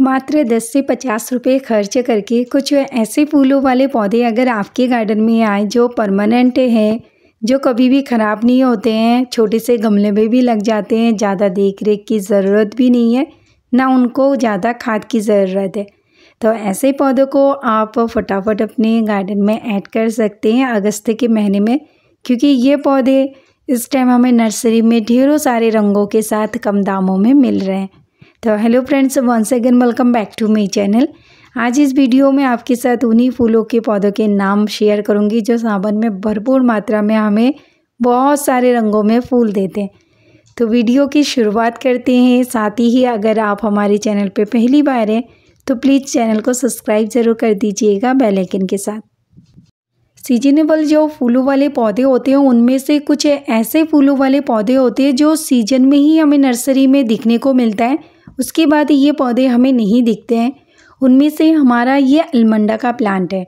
मात्र 10 से 50 रुपए खर्च करके कुछ ऐसे फूलों वाले पौधे अगर आपके गार्डन में आए जो परमानेंट हैं जो कभी भी ख़राब नहीं होते हैं छोटे से गमले में भी लग जाते हैं ज़्यादा देख रेख की ज़रूरत भी नहीं है ना उनको ज़्यादा खाद की ज़रूरत है तो ऐसे पौधों को आप फटाफट अपने गार्डन में ऐड कर सकते हैं अगस्त के महीने में क्योंकि ये पौधे इस टाइम हमें नर्सरी में ढेरों सारे रंगों के साथ कम दामों में मिल रहे हैं तो hello friends once again welcome back to my channel आज इस वीडियो में आपके साथ उन्हीं फूलों के पौधों के नाम शेयर करूंगी जो सावन में भरपूर मात्रा में हमें बहुत सारे रंगों में फूल देते हैं तो वीडियो की शुरुआत करते हैं साथ ही अगर आप हमारे चैनल पर पहली बार हैं तो प्लीज़ चैनल को सब्सक्राइब ज़रूर कर दीजिएगा बेलाइकन के साथ सीजनेबल जो फूलों वाले पौधे होते हैं उनमें से कुछ ऐसे फूलों वाले पौधे होते हैं जो सीजन में ही हमें नर्सरी में दिखने को मिलता है उसके बाद ये पौधे हमें नहीं दिखते हैं उनमें से हमारा ये अलमंडा का प्लांट है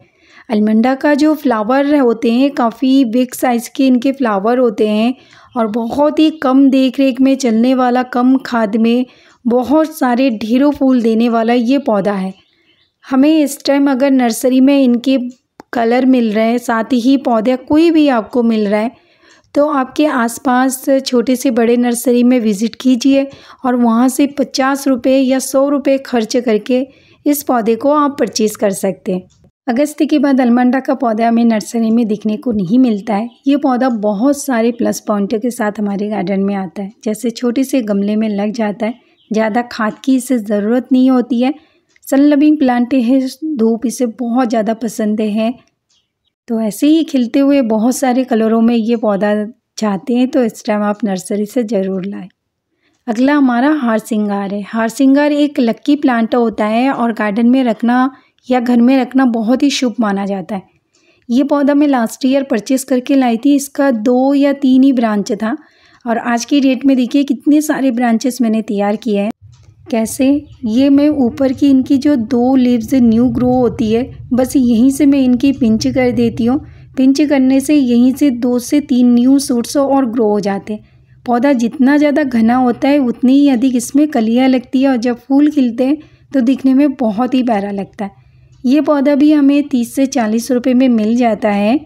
अलमंडा का जो फ्लावर होते हैं काफ़ी बिग साइज़ के इनके फ्लावर होते हैं और बहुत ही कम देख रेख में चलने वाला कम खाद में बहुत सारे ढेरों फूल देने वाला ये पौधा है हमें इस टाइम अगर नर्सरी में इनके कलर मिल रहे हैं साथ ही पौधे कोई भी आपको मिल रहा है तो आपके आसपास छोटे से बड़े नर्सरी में विज़िट कीजिए और वहाँ से पचास रुपये या सौ रुपये खर्च करके इस पौधे को आप परचेज़ कर सकते हैं अगस्त के बाद अलमंडा का पौधा हमें नर्सरी में दिखने को नहीं मिलता है ये पौधा बहुत सारे प्लस पॉइंट के साथ हमारे गार्डन में आता है जैसे छोटे से गमले में लग जाता है ज़्यादा खाद की इसे ज़रूरत नहीं होती है सन लविंग प्लांट है धूप इसे बहुत ज़्यादा पसंद है तो ऐसे ही खिलते हुए बहुत सारे कलरों में ये पौधा चाहते हैं तो इस टाइम आप नर्सरी से ज़रूर लाएं अगला हमारा हार सिंगार है हार सिंगार एक लक्की प्लांट होता है और गार्डन में रखना या घर में रखना बहुत ही शुभ माना जाता है ये पौधा मैं लास्ट ईयर परचेस करके लाई थी इसका दो या तीन ही ब्रांच था और आज की डेट में देखिए कितने सारे ब्रांचेस मैंने तैयार किए हैं कैसे ये मैं ऊपर की इनकी जो दो लीव्स न्यू ग्रो होती है बस यहीं से मैं इनकी पिंच कर देती हूँ पिंच करने से यहीं से दो से तीन न्यू सूट्स और ग्रो हो जाते हैं पौधा जितना ज़्यादा घना होता है उतनी ही अधिक इसमें कलियाँ लगती है और जब फूल खिलते हैं तो दिखने में बहुत ही प्यारा लगता है ये पौधा भी हमें तीस से चालीस रुपये में मिल जाता है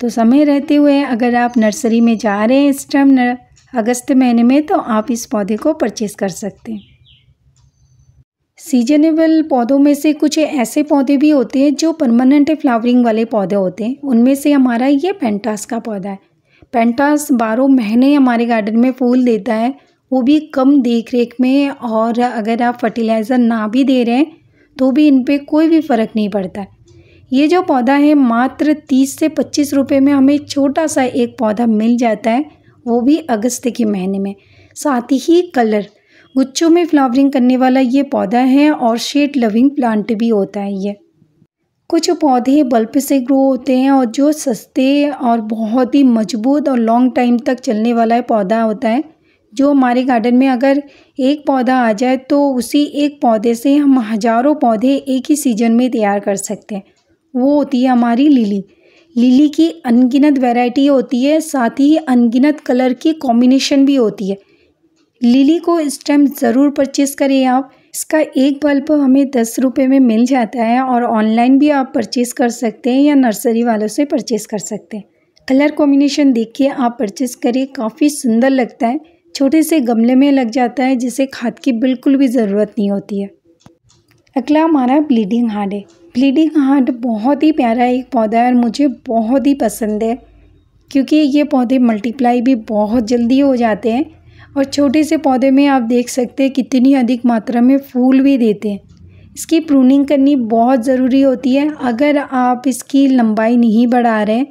तो समय रहते हुए अगर आप नर्सरी में जा रहे हैं इस टाइम अगस्त महीने में तो आप इस पौधे को परचेज़ कर सकते हैं सीजनेबल पौधों में से कुछ ऐसे पौधे भी होते हैं जो परमानेंट फ्लावरिंग वाले पौधे होते हैं उनमें से हमारा ये पेंटास का पौधा है पेंटास बारह महीने हमारे गार्डन में फूल देता है वो भी कम देख रेख में और अगर आप फर्टिलाइज़र ना भी दे रहे हैं तो भी इन पर कोई भी फ़र्क नहीं पड़ता ये जो पौधा है मात्र तीस से पच्चीस रुपये में हमें छोटा सा एक पौधा मिल जाता है वो भी अगस्त के महीने में साथ ही कलर गुच्छों में फ्लावरिंग करने वाला ये पौधा है और शेड लविंग प्लांट भी होता है ये कुछ पौधे बल्ब से ग्रो होते हैं और जो सस्ते और बहुत ही मजबूत और लॉन्ग टाइम तक चलने वाला पौधा होता है जो हमारे गार्डन में अगर एक पौधा आ जाए तो उसी एक पौधे से हम हजारों पौधे एक ही सीजन में तैयार कर सकते हैं वो होती है हमारी लिली लिली की अनगिनत वैरायटी होती है साथ ही अनगिनत कलर की कॉम्बिनेशन भी होती है लिली को इस टाइम ज़रूर परचेस करें आप इसका एक बल्ब हमें दस रुपये में मिल जाता है और ऑनलाइन भी आप परचेस कर सकते हैं या नर्सरी वालों से परचेस कर सकते हैं कलर कॉम्बिनेशन देखिए आप परचेस करिए काफ़ी सुंदर लगता है छोटे से गमले में लग जाता है जिसे खाद की बिल्कुल भी ज़रूरत नहीं होती है अगला हमारा ब्लीडिंग हार्ट है ब्लीडिंग हार्ट बहुत ही प्यारा एक पौधा है और मुझे बहुत ही पसंद है क्योंकि ये पौधे मल्टीप्लाई भी बहुत जल्दी हो जाते हैं और छोटे से पौधे में आप देख सकते हैं कितनी अधिक मात्रा में फूल भी देते हैं इसकी प्रूनिंग करनी बहुत ज़रूरी होती है अगर आप इसकी लंबाई नहीं बढ़ा रहे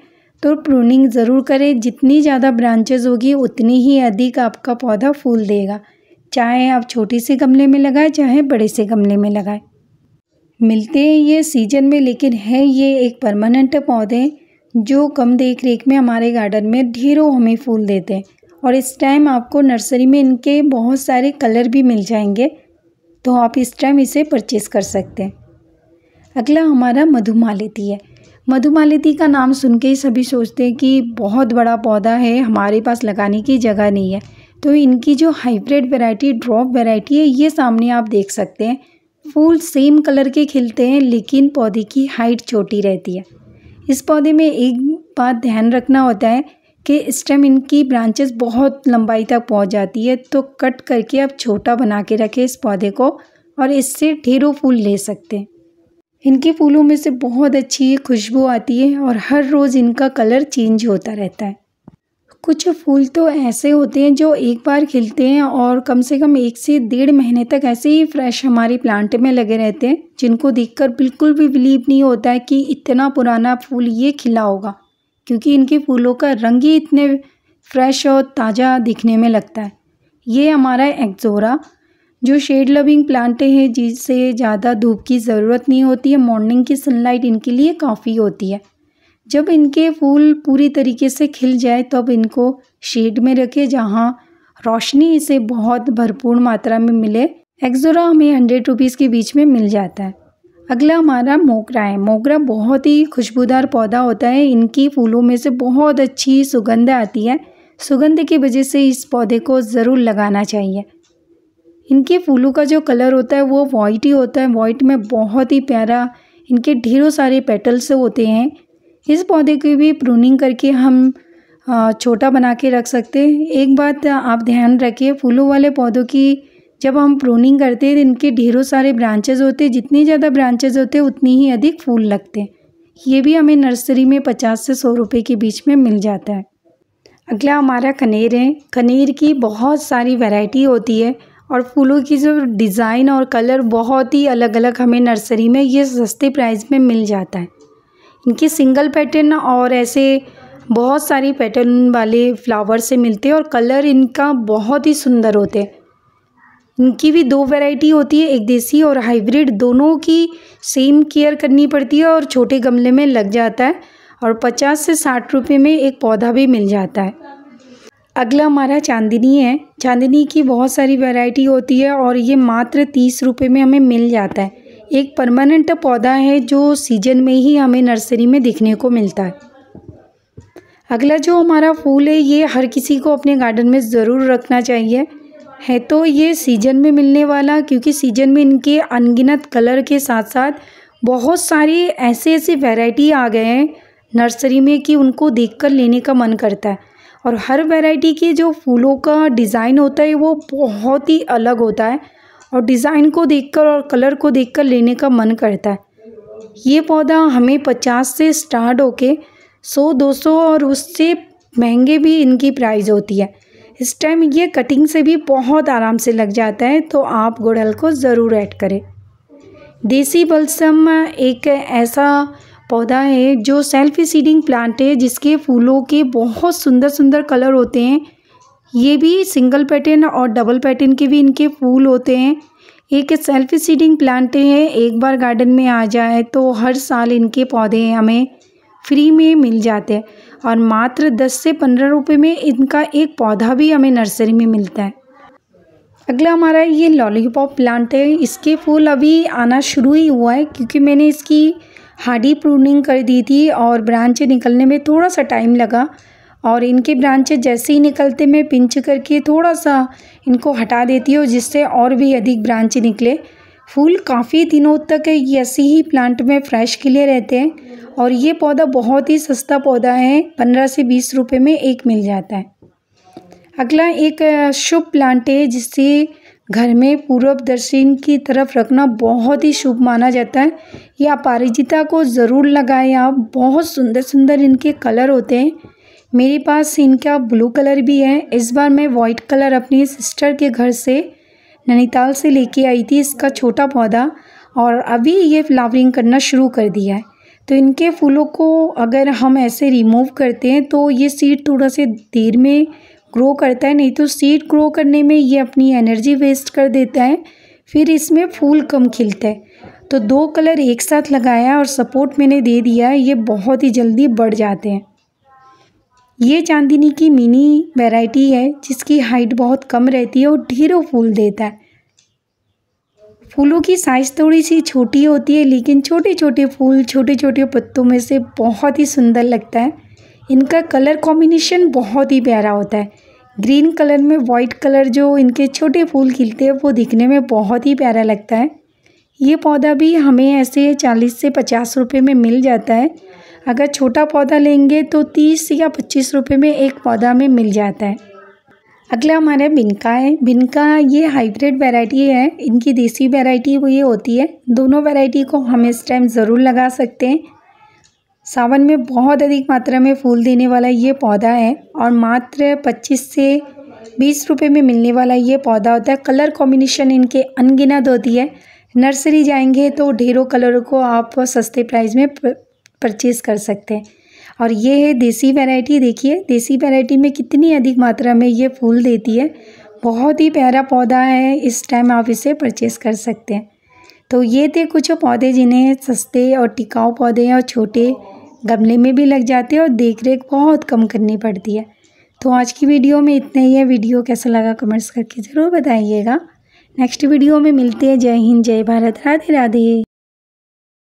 तो प्रूनिंग ज़रूर करें जितनी ज़्यादा ब्रांचेस होगी उतनी ही अधिक आपका पौधा फूल देगा चाहे आप छोटे से गमले में लगाएं चाहे बड़े से गमले में लगाएं मिलते हैं ये सीजन में लेकिन है ये एक परमानेंट पौधे जो कम देख रेख में हमारे गार्डन में ढेरों हमें फूल देते हैं और इस टाइम आपको नर्सरी में इनके बहुत सारे कलर भी मिल जाएंगे तो आप इस टाइम इसे परचेस कर सकते हैं अगला हमारा मधुमालती है मधुमालती का नाम सुन के ही सभी सोचते हैं कि बहुत बड़ा पौधा है हमारे पास लगाने की जगह नहीं है तो इनकी जो हाइब्रिड वैरायटी ड्रॉप वैरायटी है ये सामने आप देख सकते हैं फूल सेम कलर के खिलते हैं लेकिन पौधे की हाइट छोटी रहती है इस पौधे में एक बात ध्यान रखना होता है कि स्टेम इनकी ब्रांचेस बहुत लंबाई तक पहुंच जाती है तो कट करके आप छोटा बना के रखें इस पौधे को और इससे ढेरों फूल ले सकते हैं इनके फूलों में से बहुत अच्छी खुशबू आती है और हर रोज़ इनका कलर चेंज होता रहता है कुछ फूल तो ऐसे होते हैं जो एक बार खिलते हैं और कम से कम एक से डेढ़ महीने तक ऐसे ही फ्रेश हमारे प्लांट में लगे रहते हैं जिनको देखकर बिल्कुल भी बिलीव नहीं होता है कि इतना पुराना फूल ये खिला होगा क्योंकि इनके फूलों का रंग ही इतने फ्रेश और ताज़ा दिखने में लगता है ये हमारा एक्जोरा जो शेड लविंग प्लांट है जिससे ज़्यादा धूप की ज़रूरत नहीं होती है मॉर्निंग की सनलाइट इनके लिए काफ़ी होती है जब इनके फूल पूरी तरीके से खिल जाए तब इनको शेड में रखें जहाँ रोशनी इसे बहुत भरपूर मात्रा में मिले एक्जोरा हमें हंड्रेड रुपीज़ के बीच में मिल जाता है अगला हमारा मोगरा है मोगरा बहुत ही खुशबूदार पौधा होता है इनकी फूलों में से बहुत अच्छी सुगंध आती है सुगंध की वजह से इस पौधे को ज़रूर लगाना चाहिए इनके फूलों का जो कलर होता है वो वाइट ही होता है वाइट में बहुत ही प्यारा इनके ढेरों सारे पेटल्स होते हैं इस पौधे की भी प्रूनिंग करके हम छोटा बना के रख सकते हैं एक बात आप ध्यान रखिए फूलों वाले पौधों की जब हम प्रूनिंग करते हैं तो इनके ढेरों सारे ब्रांचेज होते हैं जितने ज़्यादा ब्रांचेज होते हैं उतनी ही अधिक फूल लगते हैं ये भी हमें नर्सरी में पचास से सौ रुपये के बीच में मिल जाता है अगला हमारा कनेर है कनेर की बहुत सारी वैरायटी होती है और फूलों की जो डिज़ाइन और कलर बहुत ही अलग अलग हमें नर्सरी में ये सस्ते प्राइस में मिल जाता है इनके सिंगल पैटर्न और ऐसे बहुत सारी पैटर्न वाले फ्लावर से मिलते हैं और कलर इनका बहुत ही सुंदर होते हैं इनकी भी दो वैरायटी होती है एक देसी और हाइब्रिड दोनों की सेम केयर करनी पड़ती है और छोटे गमले में लग जाता है और पचास से साठ रुपये में एक पौधा भी मिल जाता है अगला हमारा चांदनी है चांदनी की बहुत सारी वैरायटी होती है और ये मात्र तीस रुपये में हमें मिल जाता है एक परमानेंट पौधा है जो सीजन में ही हमें नर्सरी में देखने को मिलता है अगला जो हमारा फूल है ये हर किसी को अपने गार्डन में ज़रूर रखना चाहिए है तो ये सीजन में मिलने वाला क्योंकि सीजन में इनके अनगिनत कलर के साथ साथ बहुत सारे ऐसे ऐसे वैरायटी आ गए हैं नर्सरी में कि उनको देखकर लेने का मन करता है और हर वैरायटी के जो फूलों का डिज़ाइन होता है वो बहुत ही अलग होता है और डिज़ाइन को देखकर और कलर को देखकर लेने का मन करता है ये पौधा हमें पचास से स्टार्ट होके सौ दो सौ और उससे महंगे भी इनकी प्राइस होती है इस टाइम ये कटिंग से भी बहुत आराम से लग जाता है तो आप गुड़हल को ज़रूर ऐड करें देसी बल्सम एक ऐसा पौधा है जो सेल्फ सीडिंग प्लांट है जिसके फूलों के बहुत सुंदर सुंदर कलर होते हैं ये भी सिंगल पैटर्न और डबल पैटर्न के भी इनके फूल होते हैं एक सेल्फ सीडिंग प्लांट है एक बार गार्डन में आ जाए तो हर साल इनके पौधे हमें फ्री में मिल जाते हैं और मात्र दस से पंद्रह रुपये में इनका एक पौधा भी हमें नर्सरी में मिलता है अगला हमारा ये लॉलीपॉप प्लांट है इसके फूल अभी आना शुरू ही हुआ है क्योंकि मैंने इसकी हार्डी प्रूनिंग कर दी थी और ब्रांच निकलने में थोड़ा सा टाइम लगा और इनके ब्रांचेज जैसे ही निकलते मैं पिंच करके थोड़ा सा इनको हटा देती हूँ जिससे और भी अधिक ब्रांच निकले फूल काफ़ी दिनों तक ऐसे ही प्लांट में फ्रेश खिले रहते हैं और ये पौधा बहुत ही सस्ता पौधा है पंद्रह से बीस रुपये में एक मिल जाता है अगला एक शुभ प्लांट है जिसे घर में पूर्व दर्शन की तरफ रखना बहुत ही शुभ माना जाता है यह पारिजिता को ज़रूर लगाएं आप बहुत सुंदर सुंदर इनके कलर होते हैं मेरे पास इनका ब्लू कलर भी है इस बार मैं वाइट कलर अपनी सिस्टर के घर से नैनीताल से लेके आई थी इसका छोटा पौधा और अभी ये फ्लावरिंग करना शुरू कर दिया है तो इनके फूलों को अगर हम ऐसे रिमूव करते हैं तो ये सीड थोड़ा से देर में ग्रो करता है नहीं तो सीड ग्रो करने में ये अपनी एनर्जी वेस्ट कर देता है फिर इसमें फूल कम खिलते हैं तो दो कलर एक साथ लगाया और सपोर्ट मैंने दे दिया ये बहुत ही जल्दी बढ़ जाते हैं ये चांदनी की मिनी वैरायटी है जिसकी हाइट बहुत कम रहती है और ढेरों फूल देता है फूलों की साइज़ थोड़ी सी छोटी होती है लेकिन छोटे छोटे फूल छोटे छोटे पत्तों में से बहुत ही सुंदर लगता है इनका कलर कॉम्बिनेशन बहुत ही प्यारा होता है ग्रीन कलर में वाइट कलर जो इनके छोटे फूल खिलते हैं वो दिखने में बहुत ही प्यारा लगता है ये पौधा भी हमें ऐसे चालीस से पचास रुपये में मिल जाता है अगर छोटा पौधा लेंगे तो तीस या पच्चीस रुपये में एक पौधा में मिल जाता है अगला हमारा बिनका है बिनका ये हाइब्रिड वैरायटी है इनकी देसी वैरायटी ये होती है दोनों वैरायटी को हम इस टाइम ज़रूर लगा सकते हैं सावन में बहुत अधिक मात्रा में फूल देने वाला ये पौधा है और मात्र पच्चीस से बीस रुपये में मिलने वाला ये पौधा होता है कलर कॉम्बिनेशन इनके अनगिनत होती है नर्सरी जाएंगे तो ढेरों कलरों को आप सस्ते प्राइस में परचेज़ कर सकते हैं और ये है देसी वैरायटी देखिए देसी वैरायटी में कितनी अधिक मात्रा में ये फूल देती है बहुत ही प्यारा पौधा है इस टाइम आप इसे परचेज़ कर सकते हैं तो ये थे कुछ पौधे जिन्हें सस्ते और टिकाऊ पौधे हैं और छोटे गमले में भी लग जाते हैं और देख रेख बहुत कम करनी पड़ती है तो आज की वीडियो में इतने ही है वीडियो कैसा लगा कमेंट्स करके ज़रूर बताइएगा नेक्स्ट वीडियो में मिलते हैं जय हिंद जय भारत राधे राधे